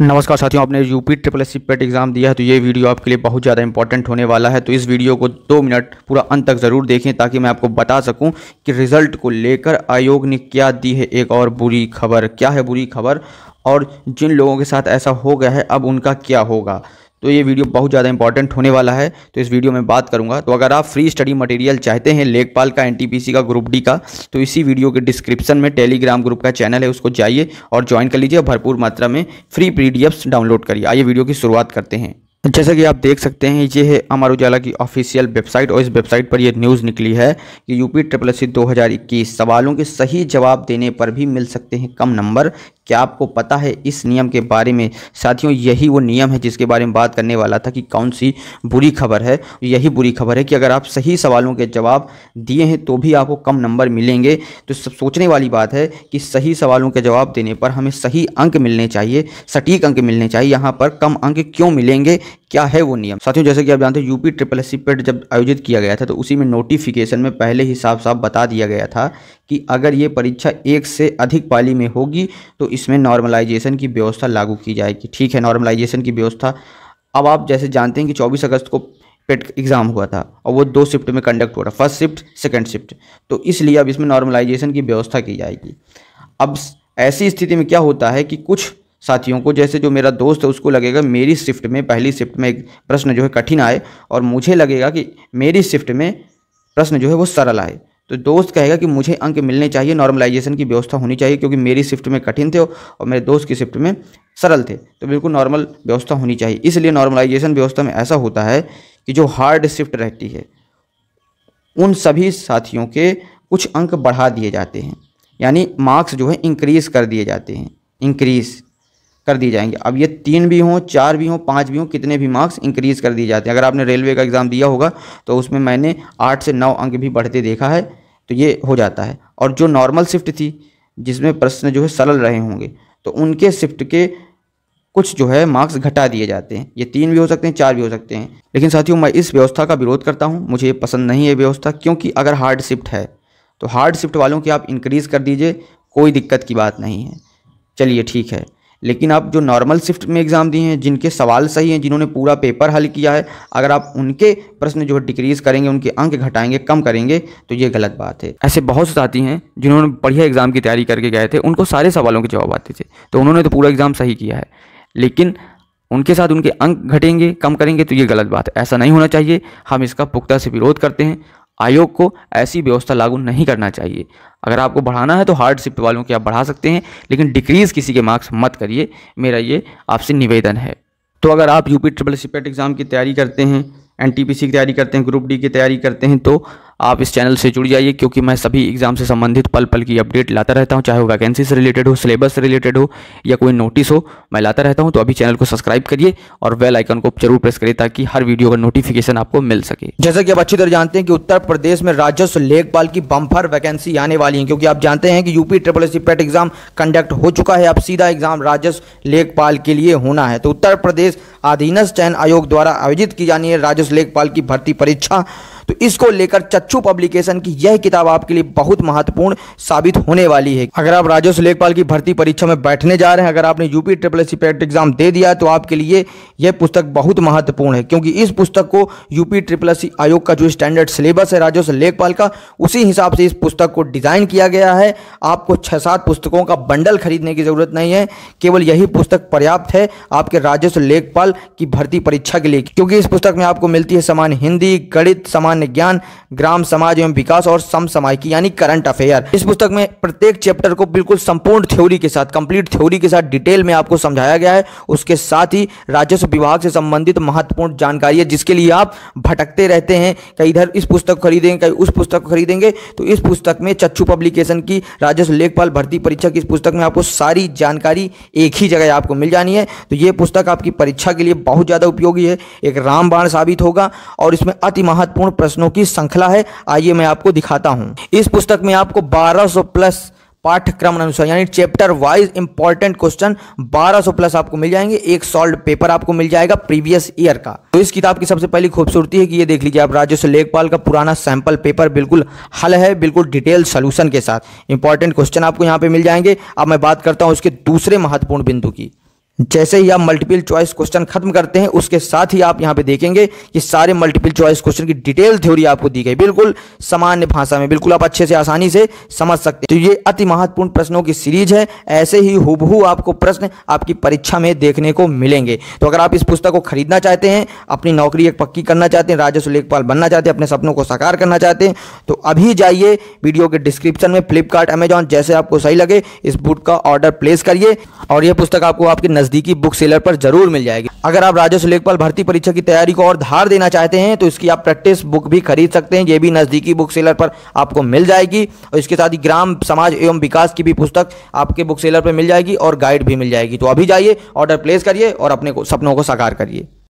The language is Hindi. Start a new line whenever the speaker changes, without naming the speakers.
नमस्कार साथियों आपने UP triple S PET exam दिया है तो ये वीडियो आपके लिए बहुत ज़्यादा इंपॉर्टेंट होने वाला है तो इस वीडियो को दो मिनट पूरा अंत तक ज़रूर देखें ताकि मैं आपको बता सकूं कि रिजल्ट को लेकर आयोग ने क्या दी है एक और बुरी खबर क्या है बुरी खबर और जिन लोगों के साथ ऐसा हो गया है अब उनका क्या होगा तो ये वीडियो बहुत ज़्यादा इंपॉर्टेंट होने वाला है तो इस वीडियो में बात करूंगा तो अगर आप फ्री स्टडी मटेरियल चाहते हैं लेखपाल का एन का ग्रुप डी का तो इसी वीडियो के डिस्क्रिप्शन में टेलीग्राम ग्रुप का चैनल है उसको जाइए और ज्वाइन कर लीजिए भरपूर मात्रा में फ्री पी डाउनलोड करिए आइए वीडियो की शुरुआत करते हैं जैसा कि आप देख सकते हैं ये है अमर उजाला की ऑफिशियल वेबसाइट और इस वेबसाइट पर ये न्यूज़ निकली है कि यूपी ट्रिपल एस सी सवालों के सही जवाब देने पर भी मिल सकते हैं कम नंबर क्या आपको पता है इस नियम के बारे में साथियों यही वो नियम है जिसके बारे में बात करने वाला था कि कौन सी बुरी खबर है यही बुरी खबर है कि अगर आप सही सवालों के जवाब दिए हैं तो भी आपको कम नंबर मिलेंगे तो सब सोचने वाली बात है कि सही सवालों के जवाब देने पर हमें सही अंक मिलने चाहिए सटीक अंक मिलने चाहिए यहाँ पर कम अंक क्यों मिलेंगे क्या है वो नियम साथियों जैसे कि आप जानते हैं यूपी ट्रिपल एस पेट जब आयोजित किया गया था तो उसी में नोटिफिकेशन में पहले ही साफ साफ बता दिया गया था कि अगर ये परीक्षा एक से अधिक पाली में होगी तो इसमें नॉर्मलाइजेशन की व्यवस्था लागू की जाएगी ठीक है नॉर्मलाइजेशन की व्यवस्था अब आप जैसे जानते हैं कि चौबीस अगस्त को पेट एग्ज़ाम हुआ था और वो दो शिफ्ट में कंडक्ट हो रहा फर्स्ट शिफ्ट सेकेंड शिफ्ट तो इसलिए अब इसमें नॉर्मलाइजेशन की व्यवस्था की जाएगी अब ऐसी स्थिति में क्या होता है कि कुछ साथियों को जैसे जो मेरा दोस्त है उसको लगेगा मेरी शिफ्ट में पहली शिफ्ट में एक प्रश्न जो है कठिन आए और मुझे लगेगा कि मेरी शिफ्ट में प्रश्न जो है वो सरल आए तो दोस्त कहेगा कि मुझे अंक मिलने चाहिए नॉर्मलाइजेशन की व्यवस्था होनी चाहिए क्योंकि मेरी शिफ्ट में कठिन थे और मेरे दोस्त की शिफ्ट में सरल थे तो बिल्कुल नॉर्मल व्यवस्था होनी चाहिए इसलिए नॉर्मलाइजेशन व्यवस्था में ऐसा होता है कि जो हार्ड शिफ्ट रहती है उन सभी साथियों के कुछ अंक बढ़ा दिए जाते हैं यानी मार्क्स जो है इंक्रीज़ कर दिए जाते हैं इंक्रीज़ कर दिए जाएंगे अब ये तीन भी हों चार भी हों पाँच भी हों कितने भी मार्क्स इंक्रीज़ कर दिए जाते हैं अगर आपने रेलवे का एग्ज़ाम दिया होगा तो उसमें मैंने आठ से नौ अंक भी बढ़ते देखा है तो ये हो जाता है और जो नॉर्मल शिफ्ट थी जिसमें प्रश्न जो है सरल रहे होंगे तो उनके शिफ्ट के कुछ जो है मार्क्स घटा दिए जाते हैं ये तीन भी हो सकते हैं चार भी हो सकते हैं लेकिन साथियों मैं इस व्यवस्था का विरोध करता हूँ मुझे ये पसंद नहीं है व्यवस्था क्योंकि अगर हार्ड शिफ्ट है तो हार्ड शिफ्ट वालों की आप इंक्रीज़ कर दीजिए कोई दिक्कत की बात नहीं है चलिए ठीक है लेकिन आप जो नॉर्मल शिफ्ट में एग्ज़ाम दिए हैं जिनके सवाल सही हैं जिन्होंने पूरा पेपर हल किया है अगर आप उनके प्रश्न जो है डिक्रीज़ करेंगे उनके अंक घटाएंगे कम करेंगे तो ये गलत बात है ऐसे बहुत से साथी हैं जिन्होंने बढ़िया एग्ज़ाम की तैयारी करके गए थे उनको सारे सवालों के जवाब आते थे तो उन्होंने तो पूरा एग्ज़ाम सही किया है लेकिन उनके साथ उनके अंक घटेंगे कम करेंगे तो ये गलत बात है ऐसा नहीं होना चाहिए हम इसका पुख्ता से विरोध करते हैं आयोग को ऐसी व्यवस्था लागू नहीं करना चाहिए अगर आपको बढ़ाना है तो हार्ड शिफ्ट वालों की आप बढ़ा सकते हैं लेकिन डिक्रीज़ किसी के मार्क्स मत करिए मेरा ये आपसे निवेदन है तो अगर आप यूपी ट्रिपल सीपेट एग्ज़ाम की तैयारी करते हैं एन टी पी सी की तैयारी करते हैं ग्रुप डी की तैयारी करते हैं तो आप इस चैनल से जुड़ जाइए क्योंकि मैं सभी एग्जाम से संबंधित पल पल की अपडेट लाता रहता हूँ चाहे वो वैकेंसी से रिलेटेड हो सिलेबस से रिलेटेड हो या कोई नोटिस हो मैं लाता रहता हूँ तो अभी चैनल को सब्सक्राइब करिए और बेल आइकन को जरूर प्रेस करिए ताकि हर वीडियो का नोटिफिकेशन आपको मिल सके जैसा कि आप अच्छी तरह जानते हैं कि उत्तर प्रदेश में राजस्व लेखपाल की बम्फर वैकेंसी आने वाली है क्योंकि आप जानते हैं कि UP triple S PET exam conduct हो चुका है अब सीधा एग्जाम राजस्व लेखपाल के लिए होना है तो उत्तर प्रदेश अधीनस्थ चयन आयोग द्वारा आयोजित की जानी है राजस्व लेखपाल की भर्ती परीक्षा तो इसको लेकर चच्चू पब्लिकेशन की यह किताब आपके लिए बहुत महत्वपूर्ण साबित होने वाली है अगर आप राजस्व लेखपाल की भर्ती परीक्षा में बैठने जा रहे हैं अगर आपने यूपी ट्रिपल एस एग्जाम दे दिया तो आपके लिए यह पुस्तक बहुत महत्वपूर्ण है क्योंकि इस पुस्तक को यूपी ट्रिपल एस आयोग का जो स्टैंडर्ड सिलेबस है राजस्व लेखपाल का उसी हिसाब से इस पुस्तक को डिज़ाइन किया गया है आपको छह सात पुस्तकों का बंडल खरीदने की ज़रूरत नहीं है केवल यही पुस्तक पर्याप्त है आपके राजस्व लेखपाल की भर्ती परीक्षा के लिए क्योंकि इस पुस्तक में आपको मिलती है समान हिंदी गणित समान सामान्य ज्ञान ग्राम समाज एवं विकास और की यानी करंट अफेयर इस पुस्तक में प्रत्येक चैप्टर को बिल्कुल संपूर्ण थ्योरी के साथ कंप्लीट थ्योरी के साथ डिटेल में आपको समझाया गया है उसके साथ ही राजस्व विभाग से संबंधित महत्वपूर्ण जानकारी है जिसके लिए आप भटकते रहते हैं कहीं इधर इस पुस्तक खरीदेंगे कहीं उस पुस्तक को खरीदेंगे तो इस पुस्तक में चच्छू पब्लिकेशन की राजस्व लेखपाल भर्ती परीक्षा की इस पुस्तक में आपको सारी जानकारी एक ही जगह आपको मिल जानी है तो ये पुस्तक आपकी परीक्षा के लिए बहुत ज़्यादा उपयोगी है एक रामबाण साबित होगा और इसमें अति महत्वपूर्ण प्रश्नों की श्रृंखला है आइए मैं आपको दिखाता हूं इस पुस्तक में आपको 1200 प्लस पाठ्यक्रम अनुसार यानी chapter wise important question 1200 plus आपको मिल जाएंगे एक सॉल्व पेपर आपको मिल जाएगा प्रीवियस ईयर का तो इस किताब की सबसे पहली खूबसूरती है कि ये देख लीजिए आप राजेश लेखपाल का पुराना सैंपल पेपर बिल्कुल हल है बिल्कुल डिटेल सोल्यूशन के साथ इंपॉर्टेंट क्वेश्चन आपको यहाँ पे मिल जाएंगे अब मैं बात करता हूँ उसके दूसरे महत्वपूर्ण बिंदु की जैसे ही आप मल्टीपल चॉइस क्वेश्चन खत्म करते हैं उसके साथ ही आप यहां पे देखेंगे कि सारे मल्टीपल चॉइस क्वेश्चन की डिटेल थ्योरी आपको दी गई बिल्कुल सामान्य भाषा में बिल्कुल आप अच्छे से आसानी से समझ सकते हैं तो ये अति महत्वपूर्ण प्रश्नों की सीरीज है ऐसे ही हुबहू आपको प्रश्न आपकी परीक्षा में देखने को मिलेंगे तो अगर आप इस पुस्तक को खरीदना चाहते हैं अपनी नौकरी एक पक्की करना चाहते हैं राजस्व लेखपाल बनना चाहते हैं अपने सपनों को साकार करना चाहते हैं तो अभी जाइए वीडियो के डिस्क्रिप्शन में फ्लिपकार्ट अमेजॉन जैसे आपको सही लगे इस बुक का ऑर्डर प्लेस करिए और यह पुस्तक आपको आपकी नज़दीकी बुक सेलर पर जरूर मिल जाएगी अगर आप राजस्व लेखपाल भर्ती परीक्षा की तैयारी को और धार देना चाहते हैं तो इसकी आप प्रैक्टिस बुक भी खरीद सकते हैं ये भी नज़दीकी बुक सेलर पर आपको मिल जाएगी और इसके साथ ही ग्राम समाज एवं विकास की भी पुस्तक आपके बुक सेलर पर मिल जाएगी और गाइड भी मिल जाएगी तो अभी जाइए ऑर्डर प्लेस करिए और अपने सपनों को साकार करिए